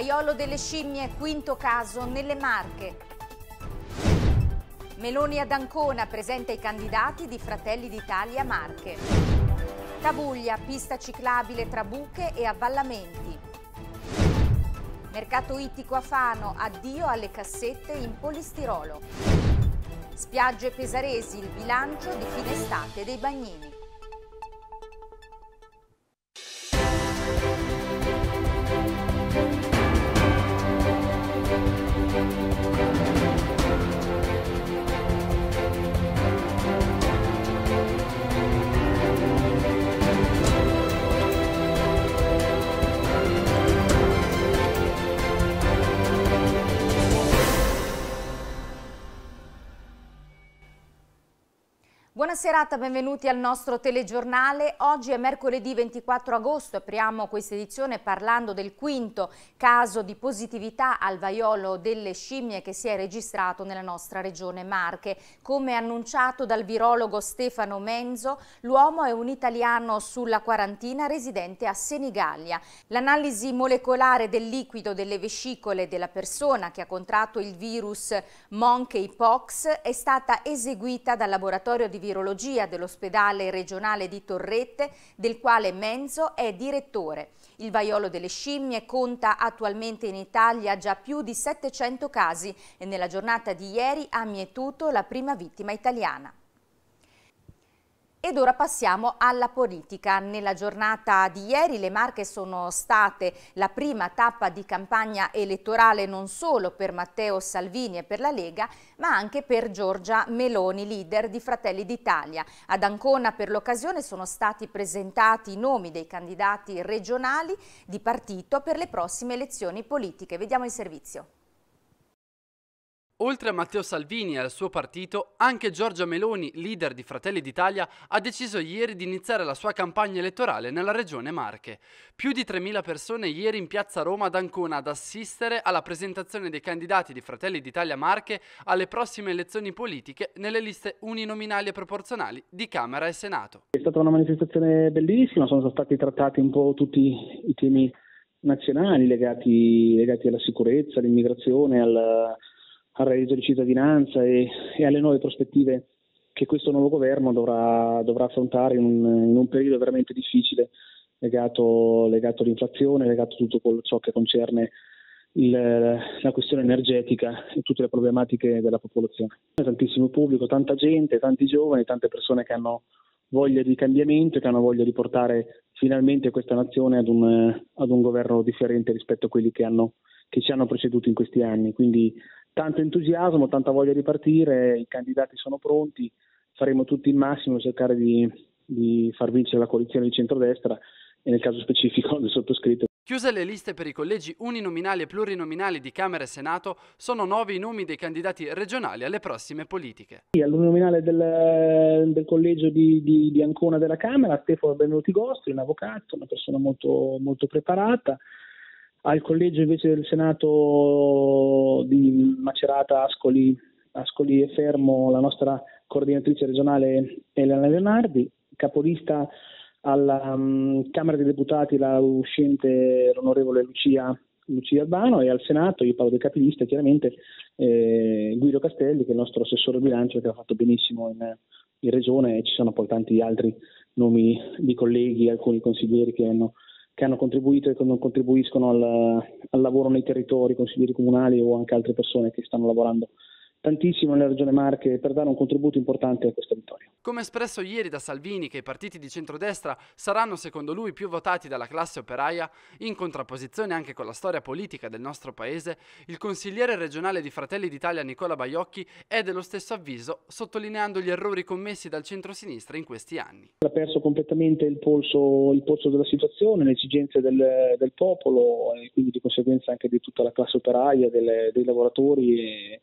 Vaiolo delle scimmie, quinto caso nelle Marche. Meloni ad Ancona presenta i candidati di Fratelli d'Italia Marche. Tabuglia, pista ciclabile tra buche e avvallamenti. Mercato ittico a Fano, addio alle cassette in polistirolo. Spiagge pesaresi, il bilancio di fine estate dei bagnini. Buona serata, benvenuti al nostro telegiornale. Oggi è mercoledì 24 agosto, apriamo questa edizione parlando del quinto caso di positività al vaiolo delle scimmie che si è registrato nella nostra regione Marche. Come annunciato dal virologo Stefano Menzo, l'uomo è un italiano sulla quarantina residente a Senigallia. L'analisi molecolare del liquido delle vescicole della persona che ha contratto il virus monkeypox è stata eseguita dal laboratorio di virologia virologia dell'ospedale regionale di Torrette, del quale Menzo è direttore. Il vaiolo delle scimmie conta attualmente in Italia già più di 700 casi e nella giornata di ieri ha mietuto la prima vittima italiana. Ed ora passiamo alla politica. Nella giornata di ieri le Marche sono state la prima tappa di campagna elettorale non solo per Matteo Salvini e per la Lega, ma anche per Giorgia Meloni, leader di Fratelli d'Italia. Ad Ancona per l'occasione sono stati presentati i nomi dei candidati regionali di partito per le prossime elezioni politiche. Vediamo il servizio. Oltre a Matteo Salvini e al suo partito, anche Giorgia Meloni, leader di Fratelli d'Italia, ha deciso ieri di iniziare la sua campagna elettorale nella regione Marche. Più di 3.000 persone ieri in piazza Roma ad Ancona ad assistere alla presentazione dei candidati di Fratelli d'Italia Marche alle prossime elezioni politiche nelle liste uninominali e proporzionali di Camera e Senato. È stata una manifestazione bellissima, sono stati trattati un po' tutti i temi nazionali legati, legati alla sicurezza, all'immigrazione, al al reddito di cittadinanza e, e alle nuove prospettive che questo nuovo governo dovrà, dovrà affrontare in un, in un, periodo veramente difficile legato, legato all'inflazione, legato a tutto ciò che concerne il, la questione energetica e tutte le problematiche della popolazione. Tantissimo pubblico, tanta gente, tanti giovani, tante persone che hanno voglia di cambiamento, e che hanno voglia di portare finalmente questa nazione ad un, ad un governo differente rispetto a quelli che, hanno, che ci hanno preceduto in questi anni. Quindi tanto entusiasmo, tanta voglia di partire, i candidati sono pronti, faremo tutti il massimo per cercare di, di far vincere la coalizione di centrodestra e nel caso specifico del sottoscritto. Chiuse le liste per i collegi uninominali e plurinominali di Camera e Senato, sono nuovi i nomi dei candidati regionali alle prossime politiche. all'uninominale del, del, collegio di, di, di, Ancona della Camera, Stefano Benvenuti Gostri, un avvocato, una persona molto, molto preparata, al collegio invece del Senato di Macerata, Ascoli, Ascoli e Fermo, la nostra coordinatrice regionale Elena Leonardi, capolista alla um, Camera dei Deputati la uscente l'onorevole Lucia, Lucia Albano e al Senato, io parlo del capilista chiaramente, eh, Guido Castelli che è il nostro assessore bilancio che ha fatto benissimo in, in regione e ci sono poi tanti altri nomi di colleghi, alcuni consiglieri che hanno che hanno contribuito e che non contribuiscono al, al lavoro nei territori, consiglieri comunali o anche altre persone che stanno lavorando tantissimo nella Regione Marche per dare un contributo importante a questa vittoria. Come espresso ieri da Salvini che i partiti di centrodestra saranno secondo lui più votati dalla classe operaia, in contrapposizione anche con la storia politica del nostro paese, il consigliere regionale di Fratelli d'Italia Nicola Baiocchi è dello stesso avviso, sottolineando gli errori commessi dal centrosinistra in questi anni. Ha perso completamente il polso, il polso della situazione, le esigenze del, del, popolo e quindi di conseguenza anche di tutta la classe operaia, delle, dei lavoratori. E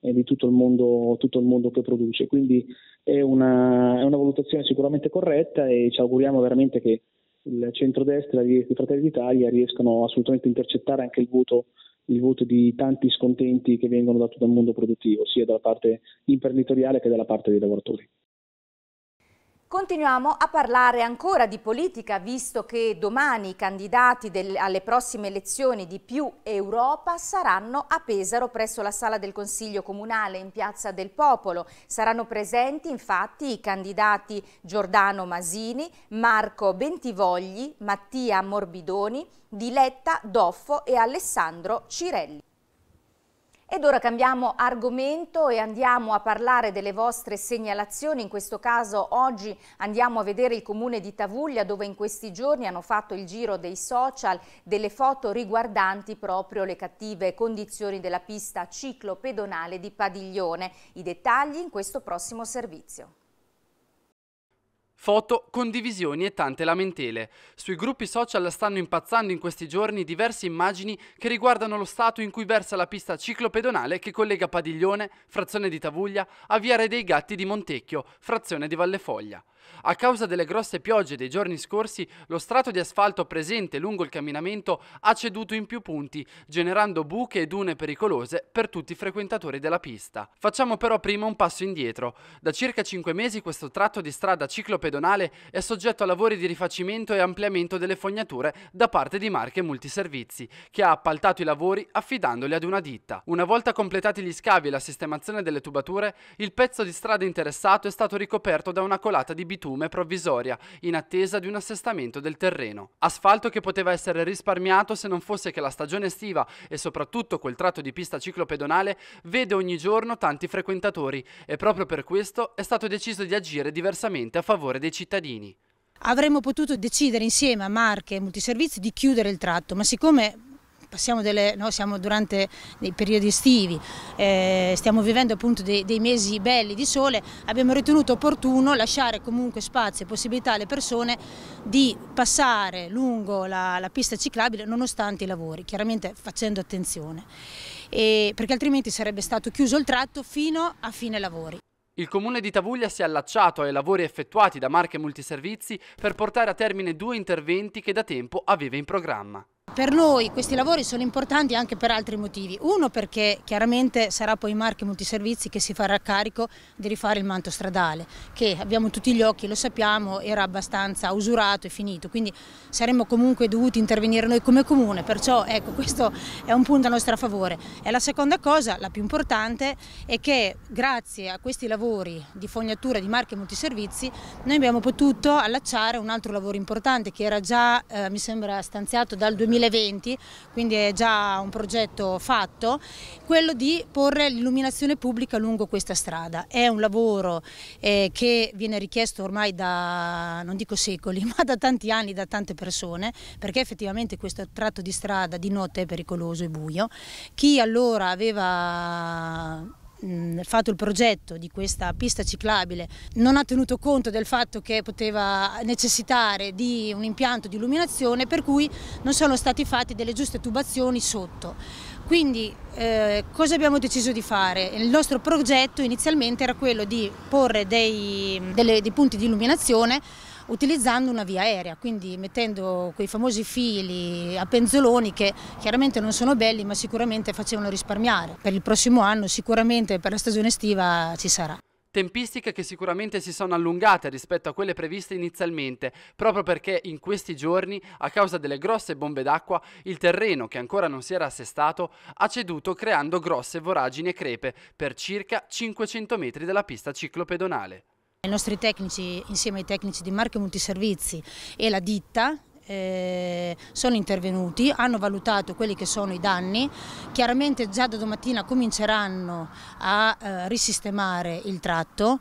e di tutto il, mondo, tutto il mondo, che produce. Quindi è una, è una, valutazione sicuramente corretta e ci auguriamo veramente che il centrodestra e i Fratelli d'Italia riescano assolutamente a intercettare anche il voto, il voto di tanti scontenti che vengono da tutto il mondo produttivo, sia dalla parte imprenditoriale che dalla parte dei lavoratori. Continuiamo a parlare ancora di politica, visto che domani i candidati del, alle prossime elezioni di Più Europa saranno a Pesaro presso la sala del Consiglio Comunale in Piazza del Popolo. Saranno presenti infatti i candidati Giordano Masini, Marco Bentivogli, Mattia Morbidoni, Diletta Doffo e Alessandro Cirelli. Ed ora cambiamo argomento e andiamo a parlare delle vostre segnalazioni. In questo caso oggi andiamo a vedere il comune di Tavuglia dove in questi giorni hanno fatto il giro dei social delle foto riguardanti proprio le cattive condizioni della pista ciclopedonale di Padiglione. I dettagli in questo prossimo servizio. Foto, condivisioni e tante lamentele. Sui gruppi social stanno impazzando in questi giorni diverse immagini che riguardano lo stato in cui versa la pista ciclopedonale che collega Padiglione, frazione di Tavuglia, a Viare dei Gatti di Montecchio, frazione di Vallefoglia. A causa delle grosse piogge dei giorni scorsi, lo strato di asfalto presente lungo il camminamento ha ceduto in più punti, generando buche e dune pericolose per tutti i frequentatori della pista. Facciamo però prima un passo indietro. Da circa 5 mesi questo tratto di strada ciclopedonale pedonale è soggetto a lavori di rifacimento e ampliamento delle fognature da parte di Marche Multiservizi, che ha appaltato i lavori affidandoli ad una ditta. Una volta completati gli scavi e la sistemazione delle tubature, il pezzo di strada interessato è stato ricoperto da una colata di bitume provvisoria, in attesa di un assestamento del terreno. Asfalto che poteva essere risparmiato se non fosse che la stagione estiva e soprattutto quel tratto di pista ciclopedonale vede ogni giorno tanti frequentatori e proprio per questo è stato deciso di agire diversamente a favore dei cittadini. Avremmo potuto decidere insieme a Marche e Multiservizi di chiudere il tratto, ma siccome delle, no, siamo durante dei periodi estivi, eh, stiamo vivendo appunto dei, dei, mesi belli di sole, abbiamo ritenuto opportuno lasciare comunque spazio e possibilità alle persone di passare lungo la, la pista ciclabile nonostante i lavori, chiaramente facendo attenzione, e, perché altrimenti sarebbe stato chiuso il tratto fino a fine lavori. Il comune di Tavuglia si è allacciato ai lavori effettuati da Marche Multiservizi per portare a termine due interventi che da tempo aveva in programma. Per noi questi lavori sono importanti anche per altri motivi. Uno perché chiaramente sarà poi Marche Multiservizi che si farà carico di rifare il manto stradale, che abbiamo tutti gli occhi, lo sappiamo, era abbastanza usurato e finito, quindi saremmo comunque dovuti intervenire noi come comune, perciò ecco, questo è un punto a nostro favore. E la seconda cosa, la più importante, è che grazie a questi lavori di fognatura di Marche Multiservizi noi abbiamo potuto allacciare un altro lavoro importante che era già, eh, mi sembra, stanziato dal 2000 2020, quindi è già un progetto fatto, quello di porre l'illuminazione pubblica lungo questa strada. È un lavoro eh, che viene richiesto ormai da, non dico secoli, ma da tanti anni, da tante persone, perché effettivamente questo tratto di strada di notte è pericoloso e buio. Chi allora aveva mh, mm, fatto il progetto di questa pista ciclabile non ha tenuto conto del fatto che poteva necessitare di un impianto di illuminazione per cui non sono state fatte delle giuste tubazioni sotto. Quindi eh, cosa abbiamo deciso di fare? Il nostro progetto inizialmente era quello di porre dei, delle, dei punti di illuminazione utilizzando una via aerea, quindi mettendo quei famosi fili a penzoloni che chiaramente non sono belli ma sicuramente facevano risparmiare. Per il prossimo anno sicuramente per la stagione estiva ci sarà. Tempistiche che sicuramente si sono allungate rispetto a quelle previste inizialmente, proprio perché in questi giorni, a causa delle grosse bombe d'acqua, il terreno, che ancora non si era assestato, ha ceduto creando grosse voragini e crepe per circa 500 metri della pista ciclopedonale. I nostri tecnici, insieme ai tecnici di Marche Multiservizi e la ditta, eh, sono intervenuti, hanno valutato quelli che sono i danni, chiaramente già da domattina cominceranno a eh, risistemare il tratto,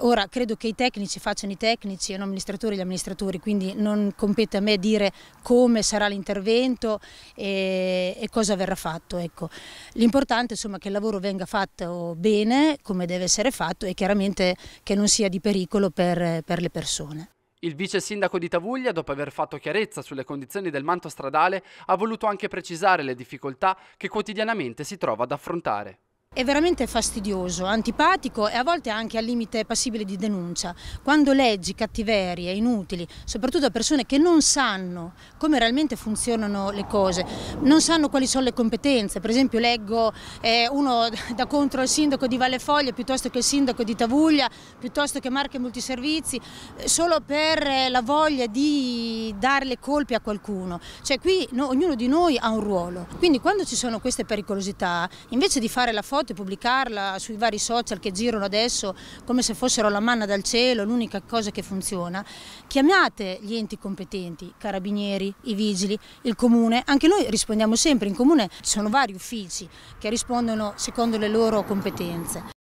ora credo che i tecnici facciano i tecnici e gli amministratori gli amministratori, quindi non compete a me dire come sarà l'intervento e, cosa verrà fatto. Ecco. L'importante è che il lavoro venga fatto bene, come deve essere fatto e chiaramente che non sia di pericolo per le persone. Il vice sindaco di Tavuglia, dopo aver fatto chiarezza sulle condizioni del manto stradale, ha voluto anche precisare le difficoltà che quotidianamente si trova ad affrontare è veramente fastidioso, antipatico e a volte anche al limite passibile di denuncia. Quando leggi cattiverie inutili, soprattutto a persone che non sanno come realmente funzionano le cose, non sanno quali sono le competenze, per esempio leggo eh, uno da contro il sindaco di Vallefoglia piuttosto che il sindaco di Tavuglia, piuttosto che Marche Multiservizi, eh, solo per eh, la voglia di dare le colpe a qualcuno. Cioè qui no, ognuno di noi ha un ruolo, quindi quando ci sono queste pericolosità, invece di fare la foto foto e pubblicarla sui vari social che girano adesso come se fossero la manna dal cielo, l'unica cosa che funziona, chiamate gli enti competenti, i carabinieri, i vigili, il comune, anche noi rispondiamo sempre, in comune ci sono vari uffici che rispondono secondo le loro competenze.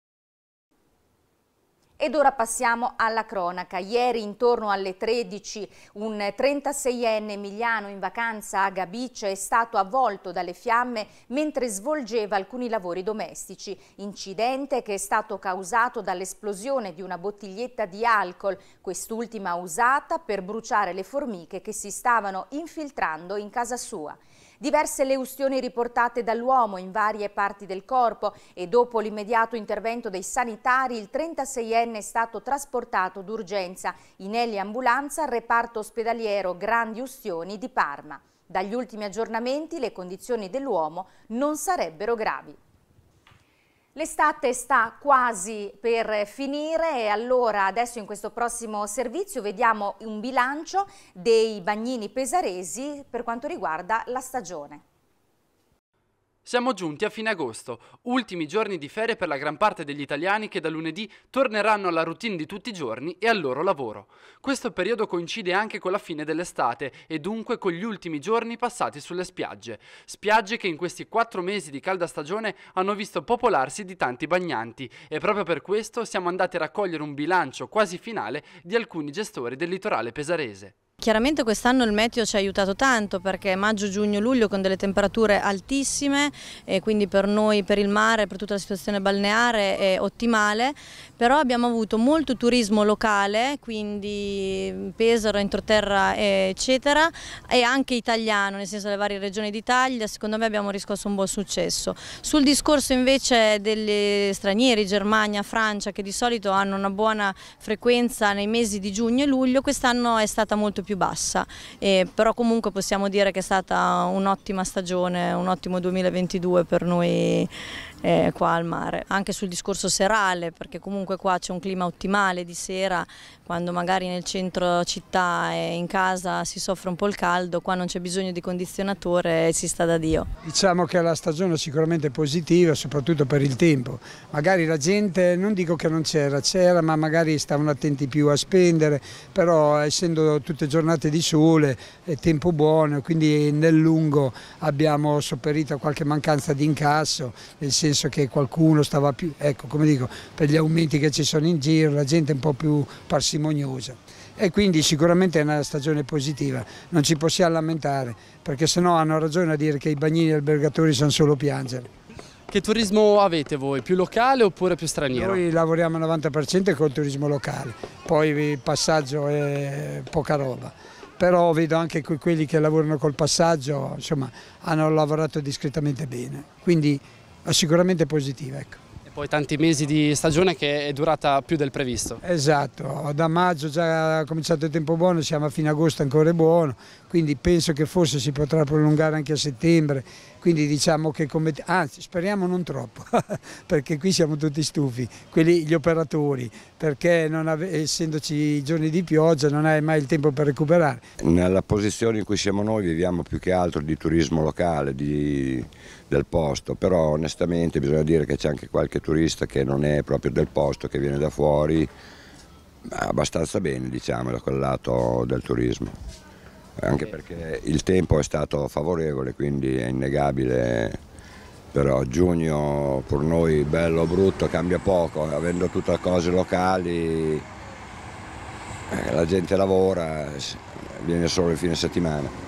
Ed ora passiamo alla cronaca. Ieri intorno alle 13 un 36enne emiliano in vacanza a Gabice è stato avvolto dalle fiamme mentre svolgeva alcuni lavori domestici. Incidente che è stato causato dall'esplosione di una bottiglietta di alcol, quest'ultima usata per bruciare le formiche che si stavano infiltrando in casa sua. Diverse le ustioni riportate dall'uomo in varie parti del corpo e dopo l'immediato intervento dei sanitari il 36enne è stato trasportato d'urgenza in eliambulanza al reparto ospedaliero Grandi Ustioni di Parma. Dagli ultimi aggiornamenti le condizioni dell'uomo non sarebbero gravi. L'estate sta quasi per finire e allora adesso in questo prossimo servizio vediamo un bilancio dei bagnini pesaresi per quanto riguarda la stagione. Siamo giunti a fine agosto, ultimi giorni di ferie per la gran parte degli italiani che da lunedì torneranno alla routine di tutti i giorni e al loro lavoro. Questo periodo coincide anche con la fine dell'estate e dunque con gli ultimi giorni passati sulle spiagge. Spiagge che in questi quattro mesi di calda stagione hanno visto popolarsi di tanti bagnanti e proprio per questo siamo andati a raccogliere un bilancio quasi finale di alcuni gestori del litorale pesarese. Chiaramente quest'anno il meteo ci ha aiutato tanto perché maggio, giugno, luglio con delle temperature altissime e quindi per noi, per il mare, per tutta la situazione balneare è ottimale, però abbiamo avuto molto turismo locale, quindi Pesaro, Entroterra eccetera e anche italiano, nel senso delle varie regioni d'Italia, secondo me abbiamo riscosso un buon successo. Sul discorso invece degli stranieri, Germania, Francia, che di solito hanno una buona frequenza nei mesi di giugno e luglio, quest'anno è stata molto più più bassa, eh, però comunque possiamo dire che è stata un'ottima stagione, un ottimo 2022 per noi eh, qua al mare. Anche sul discorso serale, perché comunque qua c'è un clima ottimale di sera, quando magari nel centro città e in casa si soffre un po' il caldo, qua non c'è bisogno di condizionatore e si sta da Dio. Diciamo che la stagione è sicuramente positiva, soprattutto per il tempo. Magari la gente, non dico che non c'era, c'era, ma magari stavano attenti più a spendere, però essendo tutte giornate di sole, è tempo buono, quindi nel lungo abbiamo sopperito a qualche mancanza di incasso, nel senso senso che qualcuno stava più, ecco come dico, per gli aumenti che ci sono in giro la gente è un po' più parsimoniosa e quindi sicuramente è una stagione positiva, non ci possiamo lamentare perché sennò hanno ragione a dire che i bagnini e gli albergatori sono solo piangere. Che turismo avete voi? Più locale oppure più straniero? Noi lavoriamo al 90% col turismo locale, poi il passaggio è poca roba però vedo anche quelli che lavorano col passaggio, insomma, hanno lavorato discretamente bene. Quindi sicuramente positiva. Ecco. E poi tanti mesi di stagione che è durata più del previsto. Esatto, da maggio già ha cominciato il tempo buono, siamo a fine agosto ancora buono, quindi penso che forse si potrà prolungare anche a settembre, quindi diciamo che come, anzi speriamo non troppo, perché qui siamo tutti stufi, quelli, gli operatori, perché ave, essendoci giorni di pioggia non hai mai il tempo per recuperare. Nella posizione in cui siamo noi viviamo più che altro di turismo locale, di, del posto, però onestamente bisogna dire che c'è anche qualche turista che non è proprio del posto, che viene da fuori, abbastanza bene diciamo da quel lato del turismo anche perché il tempo è stato favorevole, quindi è innegabile. Però giugno per noi bello o brutto cambia poco, avendo tutte cose locali eh, la gente lavora, viene solo il fine settimana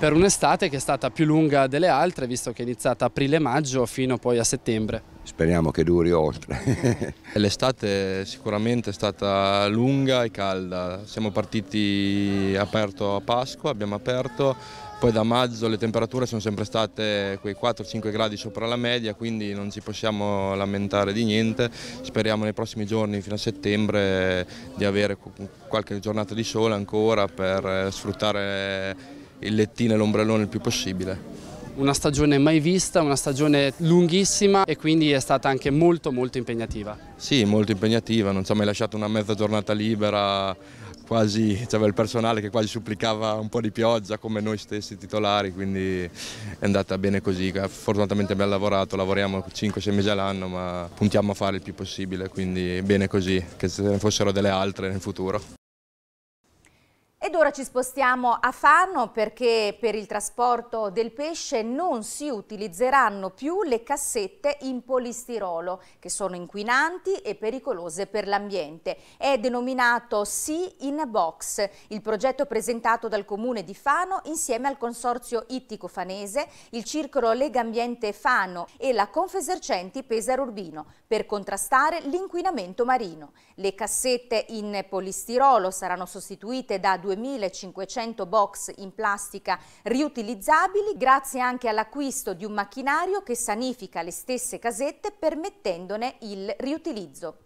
per un'estate che è stata più lunga delle altre, visto che è iniziata aprile-maggio fino poi a settembre. Speriamo che duri oltre. L'estate sicuramente è stata lunga e calda, siamo partiti aperto a Pasqua, abbiamo aperto, poi da maggio le temperature sono sempre state quei 4-5 gradi sopra la media, quindi non ci possiamo lamentare di niente. Speriamo nei prossimi giorni, fino a settembre, di avere qualche giornata di sole ancora per sfruttare il lettino e l'ombrellone il più possibile. Una stagione mai vista, una stagione lunghissima e quindi è stata anche molto molto impegnativa. Sì, molto impegnativa, non ci ha mai lasciato una mezza giornata libera, quasi, c'era il personale che quasi supplicava un po' di pioggia come noi stessi titolari, quindi è andata bene così. Fortunatamente abbiamo lavorato, lavoriamo 5-6 mesi all'anno, ma puntiamo a fare il più possibile, quindi bene così, che se ne fossero delle altre nel futuro. Ed ora ci spostiamo a Fano perché per il trasporto del pesce non si utilizzeranno più le cassette in polistirolo che sono inquinanti e pericolose per l'ambiente. È denominato Sea in Box, il progetto presentato dal comune di Fano insieme al consorzio ittico fanese, il circolo Legambiente Fano e la Confesercenti Pesaro Urbino per contrastare l'inquinamento marino. Le cassette in polistirolo saranno sostituite da due 2.500 box in plastica riutilizzabili grazie anche all'acquisto di un macchinario che sanifica le stesse casette permettendone il riutilizzo.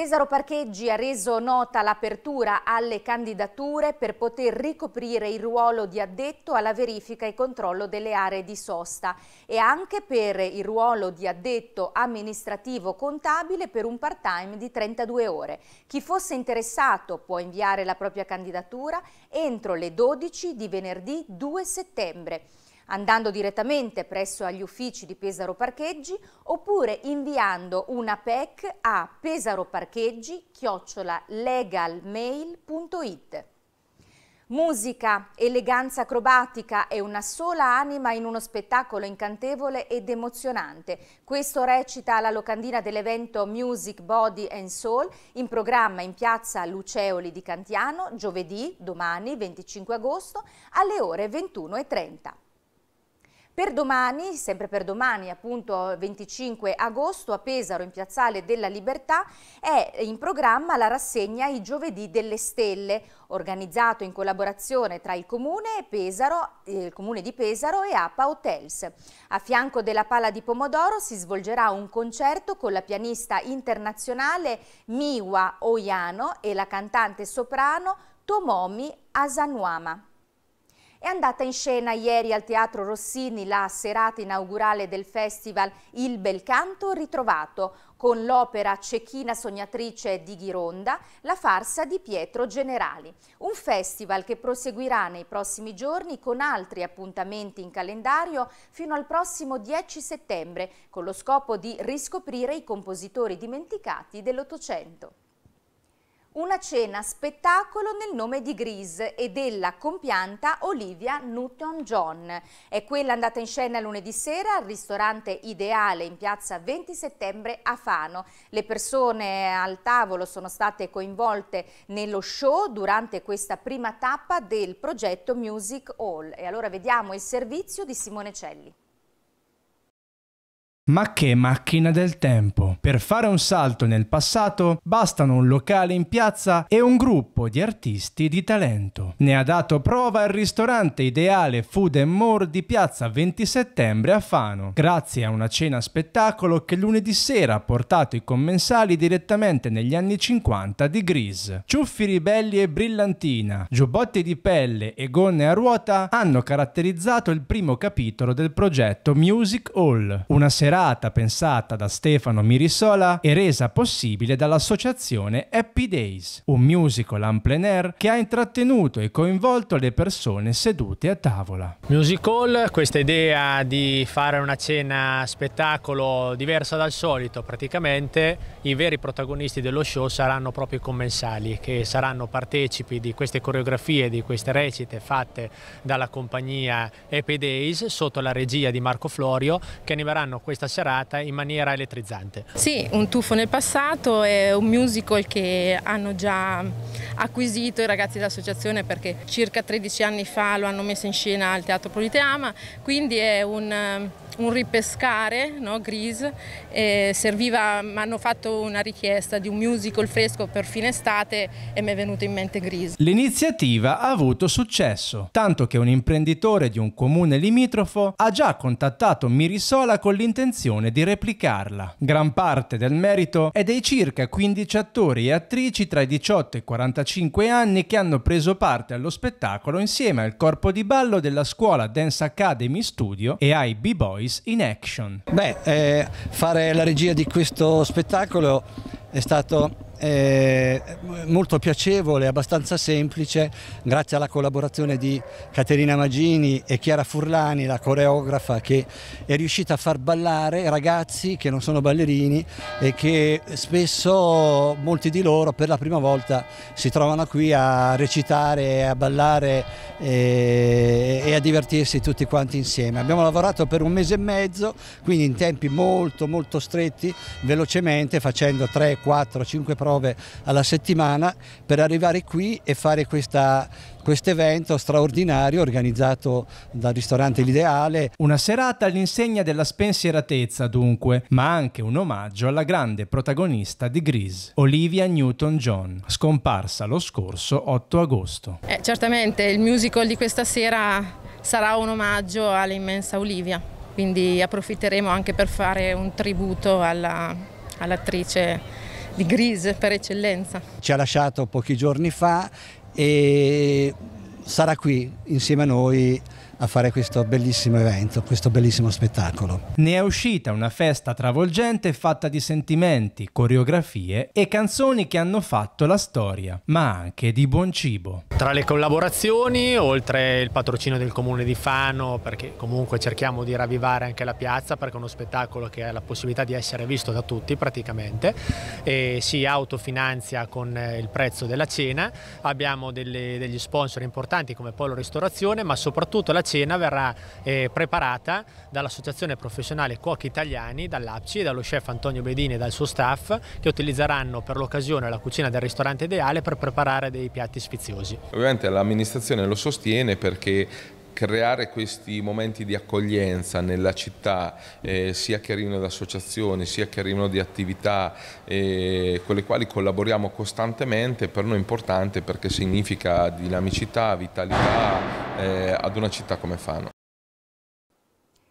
Pesaro Parcheggi ha reso nota l'apertura alle candidature per poter ricoprire il ruolo di addetto alla verifica e controllo delle aree di sosta e anche per il ruolo di addetto amministrativo contabile per un part-time di 32 ore. Chi fosse interessato può inviare la propria candidatura entro le 12 di venerdì 2 settembre andando direttamente presso agli uffici di Pesaro Parcheggi oppure inviando una PEC a pesaroparcheggi-legalmail.it. Musica, eleganza acrobatica e una sola anima in uno spettacolo incantevole ed emozionante. Questo recita la locandina dell'evento Music Body and Soul in programma in piazza Luceoli di Cantiano giovedì, domani 25 agosto alle ore 21.30. Per domani, sempre per domani, appunto 25 agosto, a Pesaro, in Piazzale della Libertà, è in programma la rassegna I Giovedì delle Stelle, organizzato in collaborazione tra il Comune, Pesaro, il Comune di Pesaro e APA Hotels. A fianco della Pala di Pomodoro si svolgerà un concerto con la pianista internazionale Miwa Oyano e la cantante soprano Tomomi Asanuama. È andata in scena ieri al Teatro Rossini la serata inaugurale del festival Il Bel Canto ritrovato con l'opera Cecchina Sognatrice di Ghironda, la farsa di Pietro Generali. Un festival che proseguirà nei prossimi giorni con altri appuntamenti in calendario fino al prossimo 10 settembre con lo scopo di riscoprire i compositori dimenticati dell'Ottocento. Una cena spettacolo nel nome di Grease e della compianta Olivia Newton-John. È quella andata in scena lunedì sera al ristorante Ideale in piazza 20 settembre a Fano. Le persone al tavolo sono state coinvolte nello show durante questa prima tappa del progetto Music Hall. E allora vediamo il servizio di Simone Celli. Ma che macchina del tempo! Per fare un salto nel passato bastano un locale in piazza e un gruppo di artisti di talento. Ne ha dato prova il ristorante ideale Food and More di piazza 20 settembre a Fano, grazie a una cena spettacolo che lunedì sera ha portato i commensali direttamente negli anni 50 di Grease. Ciuffi ribelli e brillantina, giubbotti di pelle e gonne a ruota hanno caratterizzato il primo capitolo del progetto Music Hall, una serata curata, pensata da Stefano Mirisola e resa possibile dall'associazione Happy Days, un musical en plein air che ha intrattenuto e coinvolto le persone sedute a tavola. Musical, questa idea di fare una cena spettacolo diversa dal solito, praticamente i veri protagonisti dello show saranno proprio i commensali che saranno partecipi di queste coreografie, di queste recite fatte dalla compagnia Happy Days sotto la regia di Marco Florio che animeranno questa serata in maniera elettrizzante. Sì, un tuffo nel passato è un musical che hanno già acquisito i ragazzi dell'associazione perché circa 13 anni fa lo hanno messo in scena al Teatro Politeama, quindi è un um, un ripescare, no, Gris, eh, serviva, mi hanno fatto una richiesta di un musical fresco per fine estate e mi è venuto in mente Gris. L'iniziativa ha avuto successo, tanto che un imprenditore di un comune limitrofo ha già contattato Mirisola con l'intenzione intenzione di replicarla. Gran parte del merito è dei circa 15 attori e attrici tra i 18 e i 45 anni che hanno preso parte allo spettacolo insieme al corpo di ballo della scuola Dance Academy Studio e ai B-Boys in Action. Beh, eh, fare la regia di questo spettacolo è stato eh, molto piacevole, abbastanza semplice, grazie alla collaborazione di Caterina Magini e Chiara Furlani, la coreografa che è riuscita a far ballare ragazzi che non sono ballerini e che spesso molti di loro per la prima volta si trovano qui a recitare, a ballare e, eh, e a divertirsi tutti quanti insieme. Abbiamo lavorato per un mese e mezzo, quindi in tempi molto molto stretti, velocemente facendo 3, 4, 5 prove prove alla settimana per arrivare qui e fare questo evento straordinario organizzato dal ristorante L'Ideale. Una serata all'insegna della spensieratezza dunque, ma anche un omaggio alla grande protagonista di Grease, Olivia Newton-John, scomparsa lo scorso 8 agosto. Eh, certamente il musical di questa sera sarà un omaggio all'immensa Olivia, quindi approfitteremo anche per fare un tributo alla, all'attrice di Grise per eccellenza. Ci ha lasciato pochi giorni fa e sarà qui insieme a noi a fare questo bellissimo evento, questo bellissimo spettacolo. Ne è uscita una festa travolgente fatta di sentimenti, coreografie e canzoni che hanno fatto la storia, ma anche di buon cibo. Tra le collaborazioni, oltre il patrocino del comune di Fano, perché comunque cerchiamo di ravvivare anche la piazza, perché è uno spettacolo che ha la possibilità di essere visto da tutti praticamente, e si autofinanzia con eh, il prezzo della cena, abbiamo delle, degli sponsor importanti come Polo Ristorazione, ma soprattutto la cena verrà eh, preparata dall'Associazione Professionale Cuochi Italiani, dall'APCI dallo chef Antonio Bedini e dal suo staff che utilizzeranno per l'occasione la cucina del ristorante ideale per preparare dei piatti sfiziosi. Ovviamente l'amministrazione lo sostiene perché creare questi momenti di accoglienza nella città, eh, sia che arrivino da associazioni, sia che arrivino di attività eh, con le quali collaboriamo costantemente, per noi è importante perché significa dinamicità, vitalità eh, ad una città come Fano.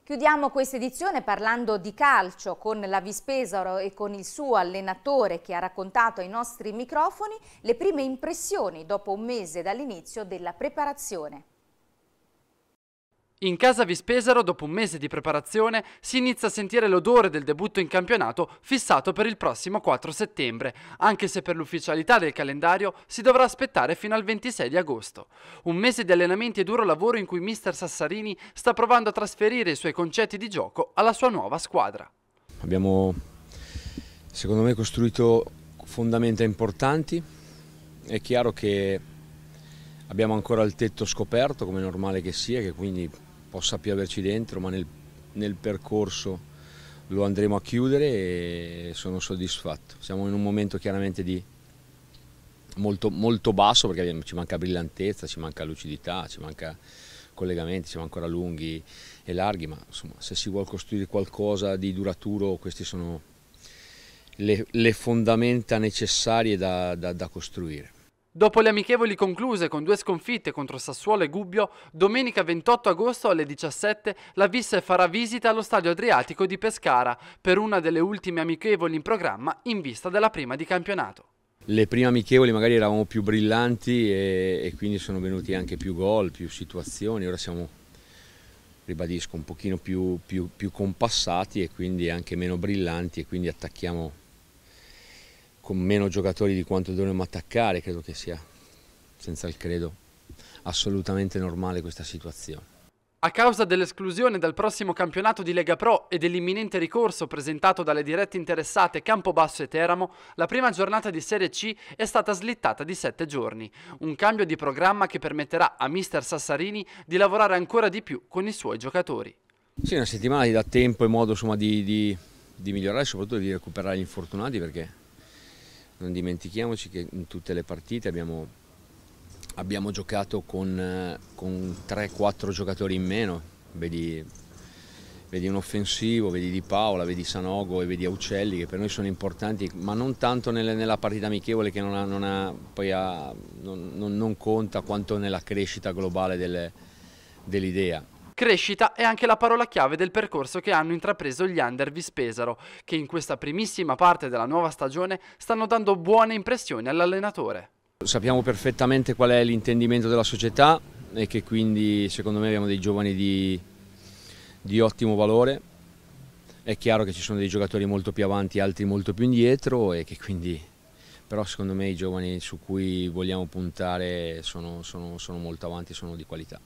Chiudiamo questa edizione parlando di calcio con la Vispesaro e con il suo allenatore che ha raccontato ai nostri microfoni le prime impressioni dopo un mese dall'inizio della preparazione. In casa Vispesaro, dopo un mese di preparazione, si inizia a sentire l'odore del debutto in campionato fissato per il prossimo 4 settembre, anche se per l'ufficialità del calendario si dovrà aspettare fino al 26 di agosto. Un mese di allenamenti e duro lavoro in cui mister Sassarini sta provando a trasferire i suoi concetti di gioco alla sua nuova squadra. Abbiamo, secondo me, costruito fondamenta importanti. È chiaro che abbiamo ancora il tetto scoperto, come è normale che sia, che quindi possa più averci dentro, ma nel, nel percorso lo andremo a chiudere e sono soddisfatto. Siamo in un momento chiaramente di molto, molto basso perché abbiamo, ci manca brillantezza, ci manca lucidità, ci manca collegamenti, siamo ancora lunghi e larghi, ma insomma se si vuole costruire qualcosa di duraturo queste sono le, le fondamenta necessarie da, da, da costruire. Dopo le amichevoli concluse con due sconfitte contro Sassuolo e Gubbio, domenica 28 agosto alle 17 la Visse farà visita allo stadio Adriatico di Pescara per una delle ultime amichevoli in programma in vista della prima di campionato. Le prime amichevoli magari eravamo più brillanti e, e quindi sono venuti anche più gol, più situazioni, ora siamo, ribadisco, un pochino più, più, più compassati e quindi anche meno brillanti e quindi attacchiamo con meno giocatori di quanto dovremmo attaccare, credo che sia, senza il credo, assolutamente normale questa situazione. A causa dell'esclusione dal prossimo campionato di Lega Pro e dell'imminente ricorso presentato dalle dirette interessate Campobasso e Teramo, la prima giornata di Serie C è stata slittata di 7 giorni, un cambio di programma che permetterà a mister Sassarini di lavorare ancora di più con i suoi giocatori. Sì, una settimana ti dà tempo e modo insomma, di, di, di migliorare e soprattutto di recuperare gli infortunati perché non dimentichiamoci che in tutte le partite abbiamo, abbiamo giocato con, con 3-4 giocatori in meno, vedi, vedi, un offensivo, vedi Di Paola, vedi Sanogo e vedi Aucelli che per noi sono importanti, ma non tanto nelle, nella partita amichevole che non, ha, non, ha, ha, non, non conta quanto nella crescita globale dell'idea. Crescita è anche la parola chiave del percorso che hanno intrapreso gli Andervis Pesaro, che in questa primissima parte della nuova stagione stanno dando buone impressioni all'allenatore. Sappiamo perfettamente qual è l'intendimento della società e che quindi secondo me abbiamo dei giovani di, di ottimo valore. È chiaro che ci sono dei giocatori molto più avanti, altri molto più indietro e che quindi però secondo me i giovani su cui vogliamo puntare sono, sono, sono molto avanti, sono di qualità.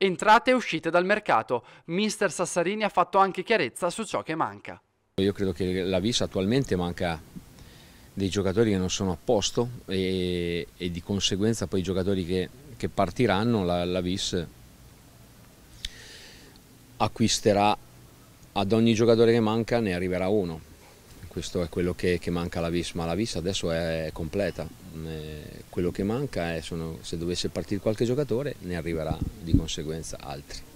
Entrate e uscite dal mercato. Mister Sassarini ha fatto anche chiarezza su ciò che manca. Io credo che la Vis attualmente manca dei giocatori che non sono a posto e, e di conseguenza poi i giocatori che, che partiranno, la, la Vis acquisterà ad ogni giocatore che manca ne arriverà uno questo è quello che, che manca alla VIS, ma la VIS adesso è completa, quello che manca è sono, se dovesse partire qualche giocatore ne arriverà di conseguenza altri.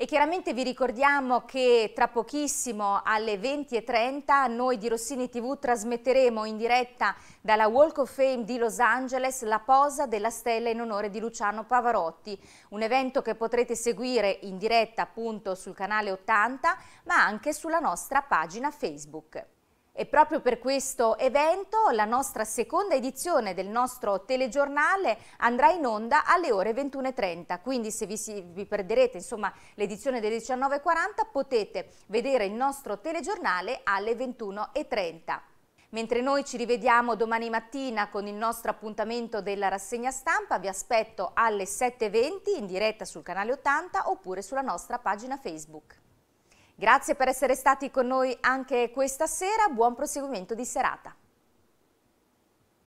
E chiaramente vi ricordiamo che tra pochissimo alle 20.30 noi di Rossini TV trasmetteremo in diretta dalla Walk of Fame di Los Angeles la posa della stella in onore di Luciano Pavarotti, un evento che potrete seguire in diretta appunto sul canale 80 ma anche sulla nostra pagina Facebook. E proprio per questo evento la nostra seconda edizione del nostro telegiornale andrà in onda alle ore 21.30, quindi se vi, si, vi perderete l'edizione delle 19.40 potete vedere il nostro telegiornale alle 21.30. Mentre noi ci rivediamo domani mattina con il nostro appuntamento della rassegna stampa, vi aspetto alle 7.20 in diretta sul canale 80 oppure sulla nostra pagina Facebook. Grazie per essere stati con noi anche questa sera, buon proseguimento di serata.